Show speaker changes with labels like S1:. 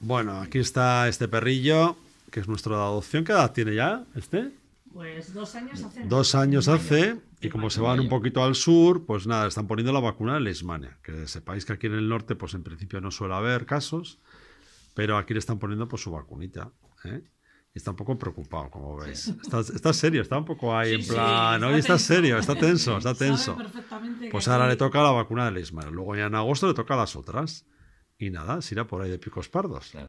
S1: Bueno, aquí está este perrillo, que es nuestro de adopción. ¿Qué edad tiene ya este?
S2: Pues dos años hace. Dos años hace,
S1: y como se van un poquito al sur, pues nada, están poniendo la vacuna de Leishmania. Que sepáis que aquí en el norte, pues en principio no suele haber casos, pero aquí le están poniendo por pues, su vacunita. ¿eh? Está un poco preocupado, como veis. Está, serio, está un poco ahí en plan. Sí, está, serio, está tenso, está tenso. Pues ahora le toca la vacuna de Leishmania. Luego ya en agosto le toca las otras. Y nada, se irá por ahí de picos
S3: pardos.